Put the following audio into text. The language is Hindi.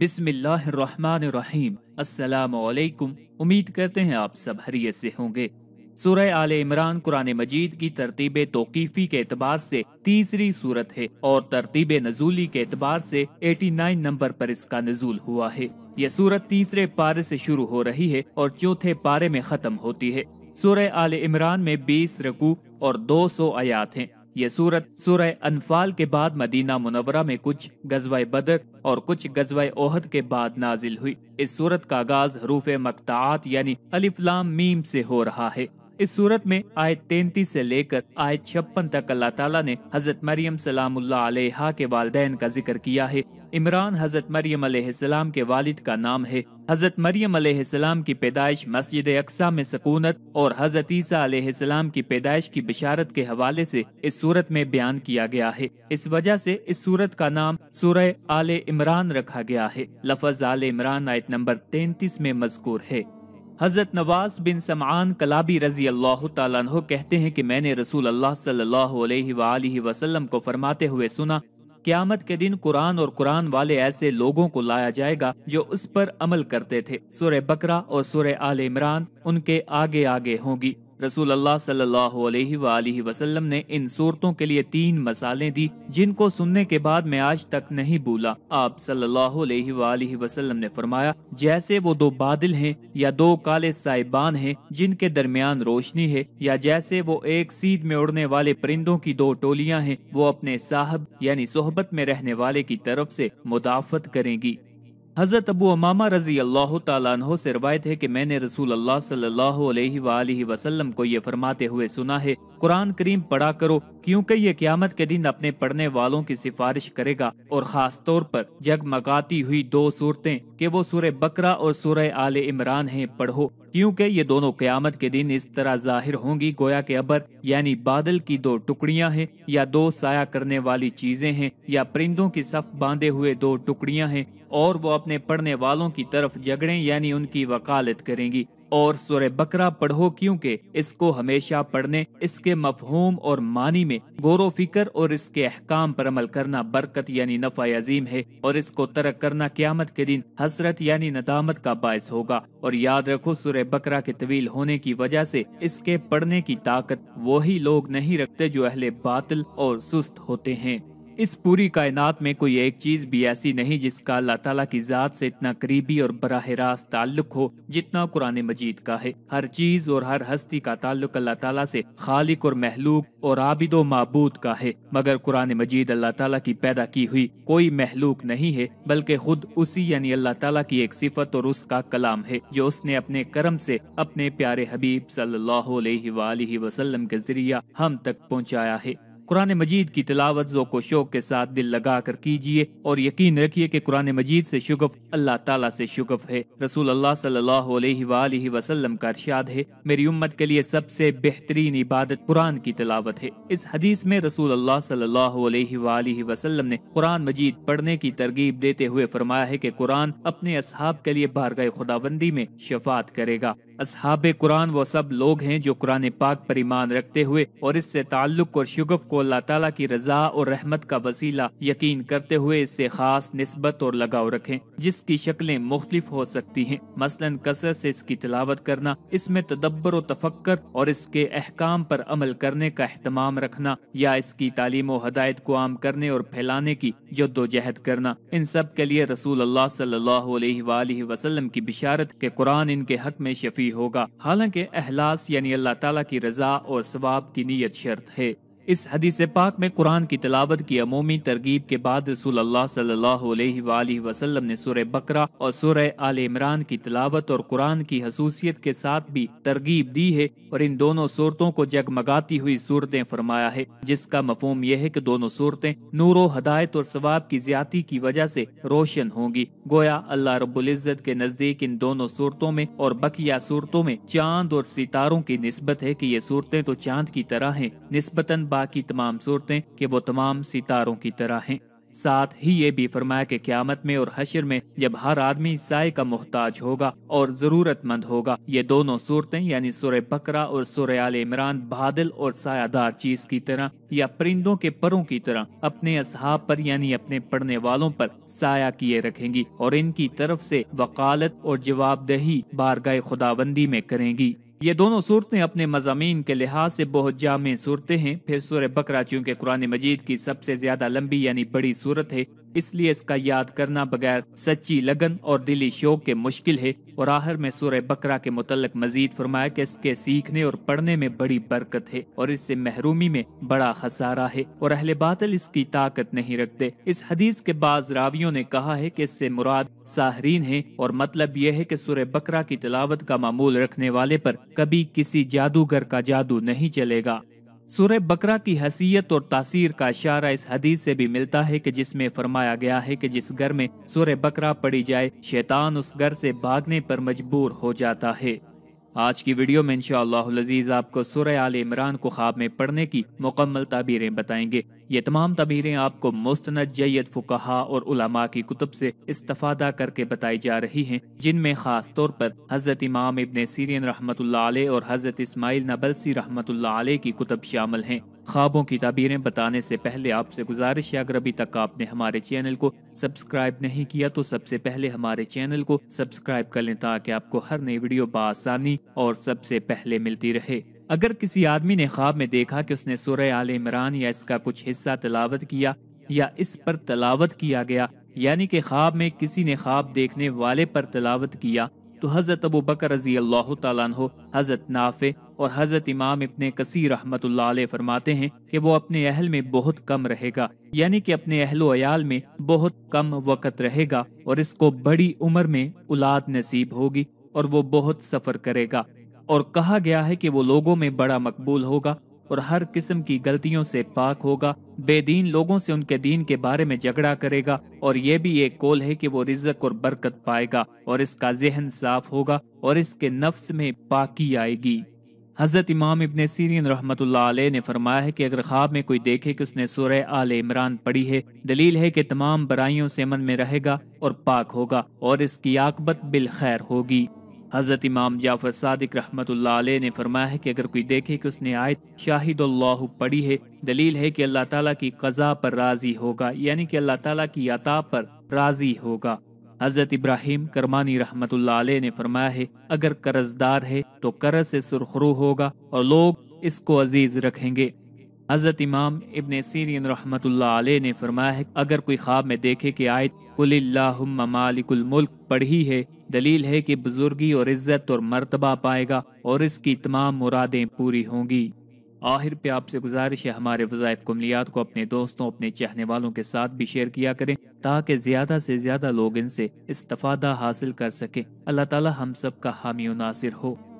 बिस्मिल्लाहिर्रहमानिर्रहीम अस्सलाम वालेकुम उम्मीद करते हैं आप सब हरियत से होंगे सूरह आल इमरान कुरान मजीद की तरतीब तोकीफ़ी के अतबार से तीसरी सूरत है और तरतीब नजूली के अतबार से 89 नंबर पर इसका नजूल हुआ है यह सूरत तीसरे पारे से शुरू हो रही है और चौथे पारे में ख़त्म होती है सूरह आल इमरान में 20 रकू और 200 आयात हैं ये सूरत सूरह अनफाल के बाद मदीना मुनवरा में कुछ गजवा बदर और कुछ गजवा ओहद के बाद नाजिल हुई इस सूरत का आगाज हरूफ मकतात यानी अलिफ्लाम मीम से हो रहा है इस सूरत में आयत तैंतीस से लेकर आयत छप्पन तक अल्लाह ताला ने हजरत मरियम सलाम के वालदेन का जिक्र किया है इमरान हजरत मरियम के वालिद का नाम है हज़रत मरियम अलैहिस्सलाम की पैदाइश मस्जिद अक्सा में सकूनत और हज़रत ईसा अलैहिस्सलाम की पैदाइश की बिशारत के हवाले से इस सूरत में बयान किया गया है इस वजह से इस सूरत का नाम सूरह आले इमरान रखा गया है लफज आल इमरान आयत नंबर तैतीस में मजकूर है हज़रत नवाज बिन समान कलाबी रजी अल्लाह तह कहते हैं कि मैंने रसूल अल्लाह सल्लल्लाहु अलैहि वसल्लम को फरमाते हुए सुना क्यामत के दिन कुरान और कुरान वाले ऐसे लोगों को लाया जाएगा जो उस पर अमल करते थे सुरह बकरा और सुरह आल इमरान उनके आगे आगे होंगी रसूल अल्लाह सल्लल्लाहु अलैहि वसल्लम ने इन सूरतों के लिए तीन मसालें दी जिनको सुनने के बाद मैं आज तक नहीं भूला आप सल्लल्लाहु अलैहि वसल्लम ने फरमाया जैसे वो दो बादल हैं या दो काले साइबान हैं जिनके दरमियान रोशनी है या जैसे वो एक सीध में उड़ने वाले परिंदों की दो टोलियाँ हैं वो अपने साहब यानी सोहबत में रहने वाले की तरफ से मुदाफत करेंगी हज़रत अबू अमामा रज़ी अल्लाह तह से रवायत है कि मैंने रसूल अल्लाह सल्लल्लाहु अलैहि वसल्लम को ये फरमाते हुए सुना है कुरान करीम पढ़ा करो क्योंकि ये क्यामत के दिन अपने पढ़ने वालों की सिफारिश करेगा और ख़ास तौर पर जगमगाती हुई दो सूरतें कि वो सूर्य बकरा और सूर्य आल इमरान हैं पढ़ो क्योंकि ये दोनों क्यामत के दिन इस तरह जाहिर होंगी गोया के अबर यानी बादल की दो टुकड़ियां हैं या दो साया करने वाली चीजें हैं या परिंदों की सफ बांधे हुए दो टुकड़ियां हैं और वो अपने पढ़ने वालों की तरफ झगड़े यानी उनकी वकालत करेंगी और सुर बकरा पढ़ो क्योंकि इसको हमेशा पढ़ने इसके मफहूम और मानी में गौर फिक्र और इसके अहकाम पर अमल करना बरकत यानी नफ़ा अजीम है और इसको तरक करना क्यामत के दिन हसरत यानी नदामत का बायस होगा और याद रखो सुर बकरा के तवील होने की वजह से इसके पढ़ने की ताकत वही लोग नहीं रखते जो अहले बातिल और सुस्त होते हैं इस पूरी कायनात में कोई एक चीज भी ऐसी नहीं जिसका अल्लाह ताला की ज़ात से इतना करीबी और बराह रास्त ताल्लुक हो जितना कुरान मजीद का है हर चीज और हर हस्ती का ताल्लुक अल्लाह ताला से खालिक और महलूक और आबिद मबूद का है मगर कुरान मजीद अल्लाह ताला की पैदा की हुई कोई महलूक नहीं है बल्कि खुद उसी यानी अल्लाह ताला की एक सिफत और उसका कलाम है जो उसने अपने करम से अपने प्यारे हबीब सल्लल्लाहु अलैहि वसल्लम के जरिया हम तक पहुँचाया है कुरान मजीद की तिलावत जोको शोक के साथ दिल लगा कर कीजिए और यकीन रखिए कि कुरान मजीद से शुगफ अल्लाह ताला से शुगफ है रसूल अल्लाह सल्लल्लाहु वसल्लम का इरशाद है मेरी उम्मत के लिए सबसे बेहतरीन इबादत कुरान की तिलावत है इस हदीस में रसूल अल्लाह सल्लल्लाहु वसलम ने कुरान मजीद पढ़ने की तरगीब देते हुए फरमाया है की कुरान अपने असहाब के लिए बारगा खुदाबंदी में शफात करेगा असहाब कुरान वो सब लोग हैं जो कुरान पाक पर ईमान रखते हुए और इससे ताल्लुक और शुगफ को अल्लाह तला की रजा और रहमत का वसीला यकीन करते हुए इससे खास नस्बत और लगाव रखें जिसकी शक्लें मुख्तलिफ हो सकती हैं मसलन कसर से इसकी तलावत करना इसमें तदब्बर और तफक्कर और इसके अहकाम पर अमल करने का अहतमाम रखना या इसकी तालीम हदायत को आम करने और फैलाने की जद्दोजहद करना इन सब के लिए रसूल अल्लाह सल्लल्लाहु की बिशारत के कुरान इनके हक में शफी भी होगा हालांकि अहलास यानी अल्लाह ताला की रजा और सवाब की नीयत शर्त है इस हदीस पाक में कुरान की तलावत की अमूमी तरगीब के बाद रसूल अल्लाह सल्लल्लाहु अलैहि वसल्लम ने सूर्य बकरा और सुर आल इमरान की तलावत और कुरान की हसूसियत के साथ भी तरगीब दी है और इन दोनों सूरतों को जगमगाती हुई सूरतें फरमाया है जिसका मफहम यह है कि दोनों सूरतें नूर हदायत और सवाब की ज्यादा की वजह से रोशन होंगी गोया अल्लाह रबुल्ज़त के नज़दीक इन दोनों सूरतों में और बकिया सूरतों में चांद और सितारों की नस्बत है की ये सूरतें तो चांद की तरह है नस्बता बाकी तमाम सूरतें कि वो तमाम सितारों की तरह हैं साथ ही ये भी फरमाया कि क्यामत में और हशर में जब हर आदमी साय का मोहताज होगा और ज़रूरतमंद होगा ये दोनों सूरतें यानी सुर बकरा और सुर आल इमरान बादल और सायादार चीज़ की तरह या परिंदों के परों की तरह अपने असहाब पर यानी अपने पढ़ने वालों पर साया किए रखेंगी और इनकी तरफ से वकालत और जवाबदेही बारगाह खुदाबंदी में करेंगी ये दोनों सूरतें अपने मजामी के लिहाज से बहुत जाम सूरतें हैं फिर सूर बकरा चूँकि कुरान मजीद की सबसे ज़्यादा लंबी यानी बड़ी सूरत है इसलिए इसका याद करना बगैर सच्ची लगन और दिली शोक के मुश्किल है और आहर में सूर्य बकरा के मुतलक मजीद फरमाया कि इसके सीखने और पढ़ने में बड़ी बरकत है और इससे महरूमी में बड़ा खसारा है और अहले बादल इसकी ताकत नहीं रखते इस हदीस के बाद रावियों ने कहा है की इससे मुराद साहरीन है और मतलब यह है की सूर्य बकरा की तलावत का मामूल रखने वाले आरोप कभी किसी जादूगर का जादू नहीं चलेगा सुरह बकरा की हसीियत और तासीर का इशारा इस हदीस से भी मिलता है कि जिसमें फरमाया गया है कि जिस घर में सुरह बकरा पड़ी जाए शैतान उस घर से भागने पर मजबूर हो जाता है आज की वीडियो में इनशालाजीज आपको सुर आल इमरान को ख्वाब में पढ़ने की मुकम्मल तबीरें बताएंगे ये तमाम तबीरें आपको मुस्त जैद फुकाहा और उलमा की कुतुब से इस्तफादा करके बताई जा रही हैं जिनमें ख़ास तौर पर हज़रत इमाम इबन सीरियन रहमत और हज़रत इसमाइल नबलसी रहमत की कुतब शामिल हैं ख्वाबों की तबीरें बताने से पहले आपसे गुजारिश है अगर अभी तक आपने हमारे चैनल को सब्सक्राइब नहीं किया तो सबसे पहले हमारे चैनल को सब्सक्राइब कर लें ताकि आपको हर नई वीडियो बसानी और सबसे पहले मिलती रहे अगर किसी आदमी ने ख्वाब में देखा कि उसने सुरह आल इमरान या इसका कुछ हिस्सा तलावत किया या इस पर तलावत किया गया यानी कि ख्वाब में किसी ने ख्वाब देखने वाले पर तलावत किया तो हज़रत अबू बकर रजी अल्लाह तु हज़रत नाफे और हज़रत इमाम इबन कसीर रहमत फरमाते हैं कि वो अपने अहल में बहुत कम रहेगा यानी कि अपने अहलो अयाल में बहुत कम वक़्त रहेगा और इसको बड़ी उम्र में औलाद नसीब होगी और वो बहुत सफ़र करेगा और कहा गया है कि वो लोगों में बड़ा मकबूल होगा और हर किस्म की गलतियों से पाक होगा बेदीन लोगों से उनके दीन के बारे में झगड़ा करेगा और ये भी एक कोल है कि वो रिजक और बरकत पाएगा और इसका जहन साफ होगा और इसके नफ्स में पाकी आएगी हज़रत इमाम इबन सीरीन रहमत ने फरमाया है कि अगर ख्वाब में कोई देखे कि उसने सुरह आल इमरान पढ़ी है दलील है कि तमाम बराइयों से मन में रहेगा और पाक होगा और इसकी आकबत बिल खैर होगी हज़रत इमाम जाफर सदक रहमत ने फरमाया है कि अगर कोई देखे कि उसने आयत शाहिद पढ़ी है दलील है कि अल्लाह ताला की कज़ा पर राज़ी होगा यानी कि अल्लाह ताला की याता पर राज़ी होगा हज़रत इब्राहिम करमानी रहमत ने फरमाया है अगर कर्जदार है तो कर्ज से सुरखरू होगा और लोग इसको अजीज़ रखेंगे हज़रत इमाम इबन सीरियन रहमत ने फरमाया है अगर कोई ख्वाब में देखे कि आयत मुल्क पढ़ी है दलील है कि बुजुर्गी और इज्जत और मर्तबा पाएगा और इसकी तमाम मुरादें पूरी होंगी आखिर पे आपसे गुजारिश है हमारे वज़ायफ कमलियात को अपने दोस्तों अपने चाहने वालों के साथ भी शेयर किया करें ताकि ज़्यादा से ज़्यादा लोग इनसे इस्तफादा हासिल कर सकें अल्लाह ताला हम सब का हामी नासिर हो